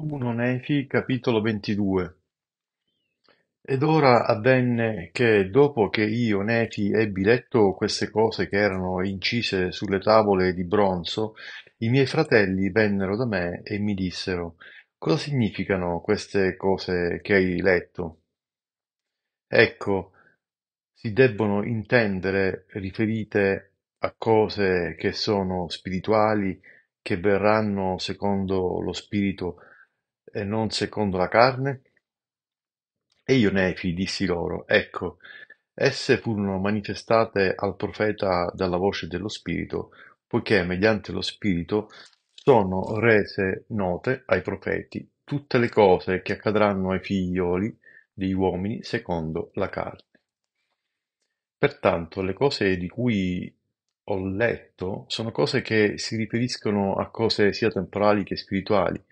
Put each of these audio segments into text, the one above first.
1 Nefi capitolo 22 Ed ora avvenne che, dopo che io Nefi ebbi letto queste cose che erano incise sulle tavole di bronzo, i miei fratelli vennero da me e mi dissero, cosa significano queste cose che hai letto? Ecco, si debbono intendere riferite a cose che sono spirituali, che verranno secondo lo spirito e non secondo la carne? E io Nefi dissi loro, ecco, esse furono manifestate al profeta dalla voce dello Spirito, poiché mediante lo Spirito sono rese note ai profeti tutte le cose che accadranno ai figlioli degli uomini secondo la carne. Pertanto le cose di cui ho letto sono cose che si riferiscono a cose sia temporali che spirituali,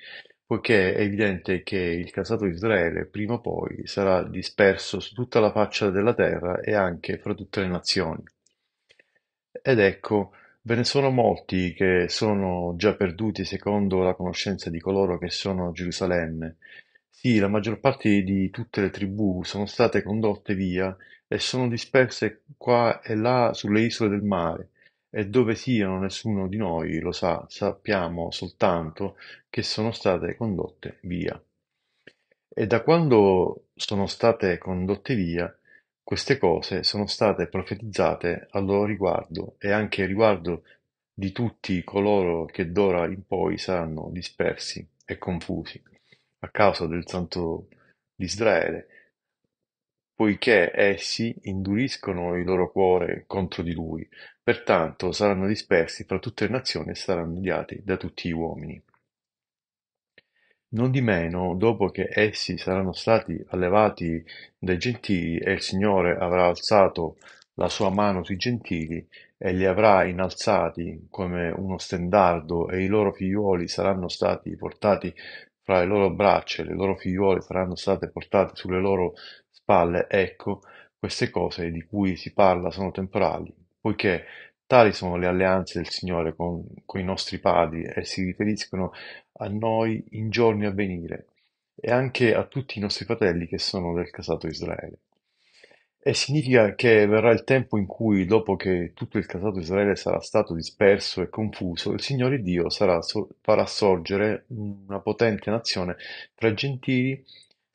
poiché è evidente che il casato di Israele prima o poi sarà disperso su tutta la faccia della terra e anche fra tutte le nazioni. Ed ecco, ve ne sono molti che sono già perduti secondo la conoscenza di coloro che sono a Gerusalemme. Sì, la maggior parte di tutte le tribù sono state condotte via e sono disperse qua e là sulle isole del mare e dove siano nessuno di noi lo sa, sappiamo soltanto che sono state condotte via. E da quando sono state condotte via, queste cose sono state profetizzate a loro riguardo e anche riguardo di tutti coloro che d'ora in poi saranno dispersi e confusi a causa del santo di Israele poiché essi induriscono il loro cuore contro di lui: pertanto saranno dispersi fra tutte le nazioni e saranno odiati da tutti gli uomini. Non di meno, dopo che essi saranno stati allevati dai gentili e il Signore avrà alzato la sua mano sui gentili e li avrà innalzati come uno stendardo e i loro figlioli saranno stati portati fra le loro braccia le loro figliuole saranno state portate sulle loro spalle, ecco, queste cose di cui si parla sono temporali, poiché tali sono le alleanze del Signore con, con i nostri padri e si riferiscono a noi in giorni a venire e anche a tutti i nostri fratelli che sono del casato Israele. E significa che verrà il tempo in cui, dopo che tutto il casato Israele sarà stato disperso e confuso, il Signore Dio sarà, farà sorgere una potente nazione tra gentili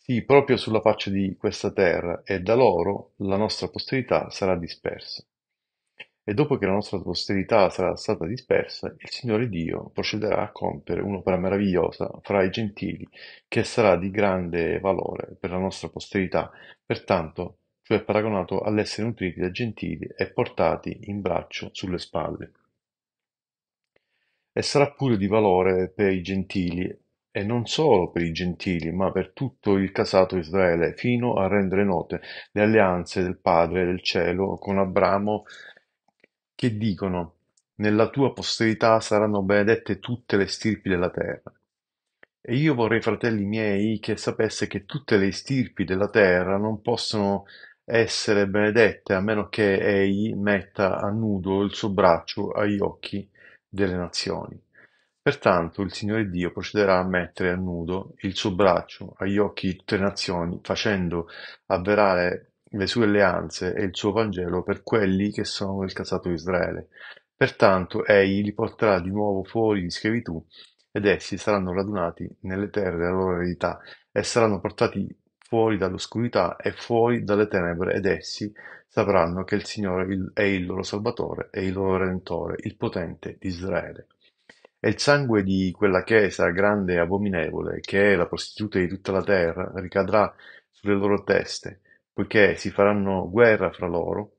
sì, proprio sulla faccia di questa terra, e da loro la nostra posterità sarà dispersa. E dopo che la nostra posterità sarà stata dispersa, il Signore Dio procederà a compiere un'opera meravigliosa fra i gentili, che sarà di grande valore per la nostra posterità, pertanto, cioè paragonato all'essere nutriti da gentili e portati in braccio sulle spalle. E sarà pure di valore per i gentili e non solo per i Gentili, ma per tutto il casato Israele, fino a rendere note le alleanze del Padre del cielo con Abramo, che dicono: Nella tua posterità saranno benedette tutte le stirpi della terra. E io vorrei, fratelli miei, che sapesse che tutte le stirpi della terra non possono essere benedette a meno che egli metta a nudo il suo braccio agli occhi delle nazioni. Pertanto il Signore Dio procederà a mettere a nudo il suo braccio agli occhi di tutte le nazioni, facendo avverare le sue alleanze e il suo Vangelo per quelli che sono del casato di Israele. Pertanto egli li porterà di nuovo fuori di schiavitù, ed essi saranno radunati nelle terre della loro eredità, e saranno portati fuori dall'oscurità e fuori dalle tenebre, ed essi sapranno che il Signore è il loro Salvatore e il loro Redentore, il Potente di Israele e il sangue di quella Chiesa grande e abominevole, che è la prostituta di tutta la terra, ricadrà sulle loro teste, poiché si faranno guerra fra loro,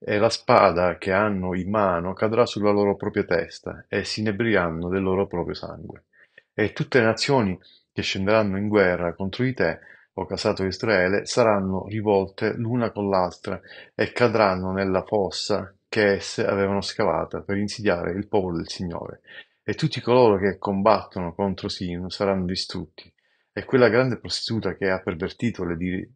e la spada che hanno in mano cadrà sulla loro propria testa, e si inebriranno del loro proprio sangue. E tutte le nazioni che scenderanno in guerra contro di te, o casato Israele, saranno rivolte l'una con l'altra e cadranno nella fossa che esse avevano scavata per insidiare il popolo del Signore, e tutti coloro che combattono contro Simeon saranno distrutti, e quella grande prostituta che ha pervertito le dir-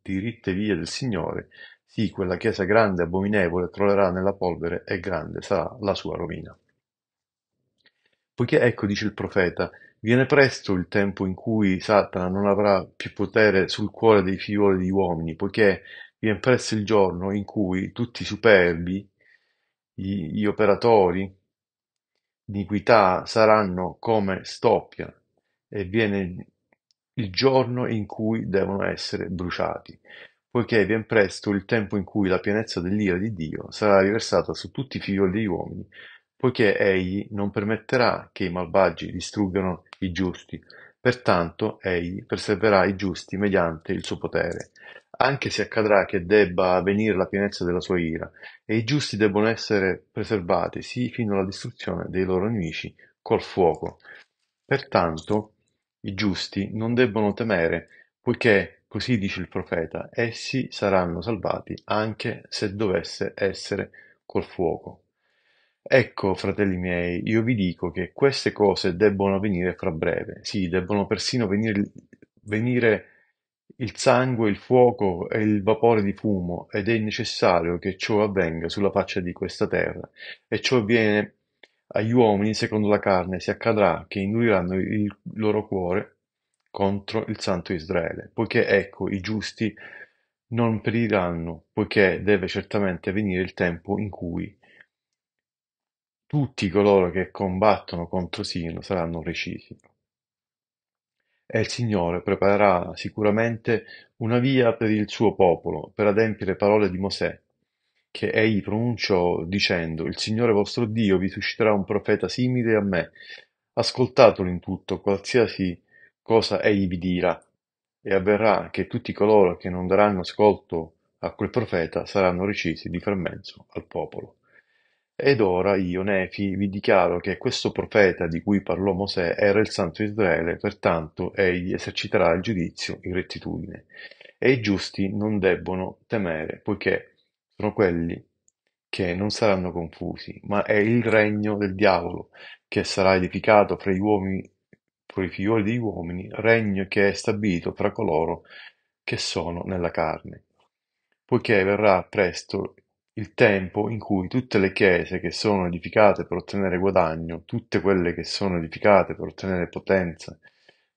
diritte vie del Signore, sì, quella chiesa grande e abominevole crollerà nella polvere e grande sarà la sua rovina. Poiché ecco, dice il profeta, viene presto il tempo in cui Satana non avrà più potere sul cuore dei figlioli di uomini, poiché viene presto il giorno in cui tutti i superbi, gli, gli operatori, L'iniquità saranno come stoppia, e viene il giorno in cui devono essere bruciati, poiché viene presto il tempo in cui la pienezza dell'ira di Dio sarà riversata su tutti i figli degli uomini, poiché egli non permetterà che i malvagi distruggano i giusti, Pertanto egli preserverà i giusti mediante il suo potere, anche se accadrà che debba venire la pienezza della sua ira, e i giusti debbono essere preservati sì fino alla distruzione dei loro nemici col fuoco. Pertanto i giusti non debbono temere, poiché, così dice il profeta, essi saranno salvati anche se dovesse essere col fuoco. Ecco, fratelli miei, io vi dico che queste cose debbono avvenire fra breve. Sì, debbono persino venir, venire il sangue, il fuoco e il vapore di fumo, ed è necessario che ciò avvenga sulla faccia di questa terra. E ciò avviene agli uomini secondo la carne, si accadrà che induriranno il loro cuore contro il santo Israele, poiché ecco i giusti non periranno, poiché deve certamente venire il tempo in cui tutti coloro che combattono contro Sino saranno recisi. E il Signore preparerà sicuramente una via per il suo popolo, per adempiere parole di Mosè, che egli pronunciò dicendo: Il Signore vostro Dio vi susciterà un profeta simile a me. Ascoltatelo in tutto, qualsiasi cosa egli vi dirà. E avverrà che tutti coloro che non daranno ascolto a quel profeta saranno recisi di fermento al popolo. Ed ora io, Nefi, vi dichiaro che questo profeta di cui parlò Mosè era il santo Israele, pertanto egli eserciterà il giudizio in rettitudine. E i giusti non debbono temere, poiché sono quelli che non saranno confusi, ma è il regno del diavolo che sarà edificato fra gli uomini, fra i figlioli degli uomini, regno che è stabilito fra coloro che sono nella carne. Poiché verrà presto il tempo in cui tutte le chiese che sono edificate per ottenere guadagno, tutte quelle che sono edificate per ottenere potenza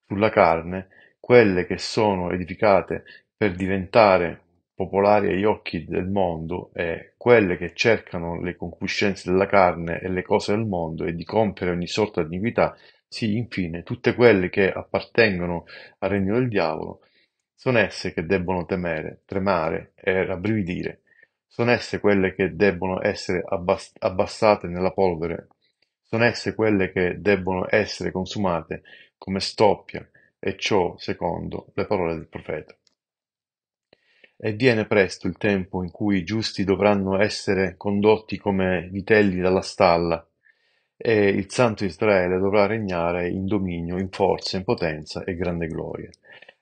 sulla carne, quelle che sono edificate per diventare popolari agli occhi del mondo e quelle che cercano le concupiscenze della carne e le cose del mondo e di compiere ogni sorta di iniquità, sì, infine, tutte quelle che appartengono al regno del diavolo, sono esse che debbono temere, tremare e rabbrividire, sono esse quelle che debbono essere abbassate nella polvere, sono esse quelle che debbono essere consumate come stoppia, e ciò secondo le parole del profeta. E viene presto il tempo in cui i giusti dovranno essere condotti come vitelli dalla stalla, e il Santo Israele dovrà regnare in dominio, in forza, in potenza e grande gloria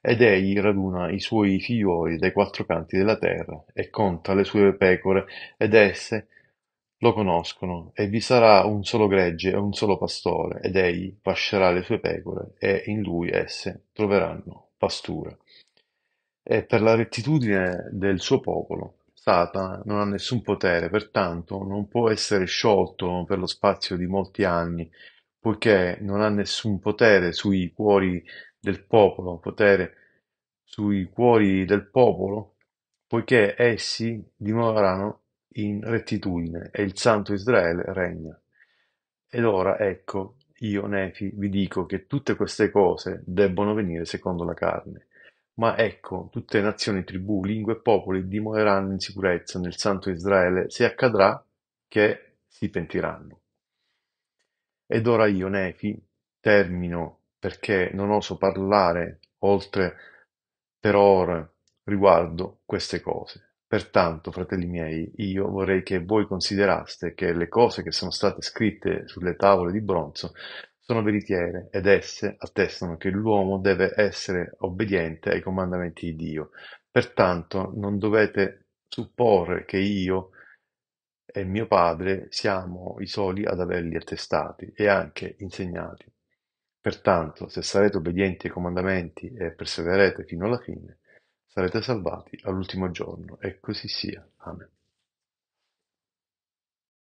ed egli raduna i suoi figliuoli dai quattro canti della terra, e conta le sue pecore, ed esse lo conoscono, e vi sarà un solo gregge e un solo pastore, ed egli pascerà le sue pecore, e in lui esse troveranno pastura. E per la rettitudine del suo popolo, Satana non ha nessun potere, pertanto non può essere sciolto per lo spazio di molti anni, poiché non ha nessun potere sui cuori del popolo, potere sui cuori del popolo, poiché essi dimorarono in rettitudine, e il Santo Israele regna. Ed ora, ecco, io, Nefi, vi dico che tutte queste cose debbono venire secondo la carne. Ma ecco, tutte nazioni, tribù, lingue e popoli dimoreranno in sicurezza nel Santo Israele se accadrà che si pentiranno. Ed ora io, Nefi, termino perché non oso parlare oltre per ora riguardo queste cose. Pertanto, fratelli miei, io vorrei che voi consideraste che le cose che sono state scritte sulle tavole di bronzo sono veritiere ed esse attestano che l'uomo deve essere obbediente ai comandamenti di Dio. Pertanto non dovete supporre che io e mio padre siamo i soli ad averli attestati e anche insegnati. Pertanto, se sarete obbedienti ai comandamenti e perseverete fino alla fine, sarete salvati all'ultimo giorno e così sia. Amen.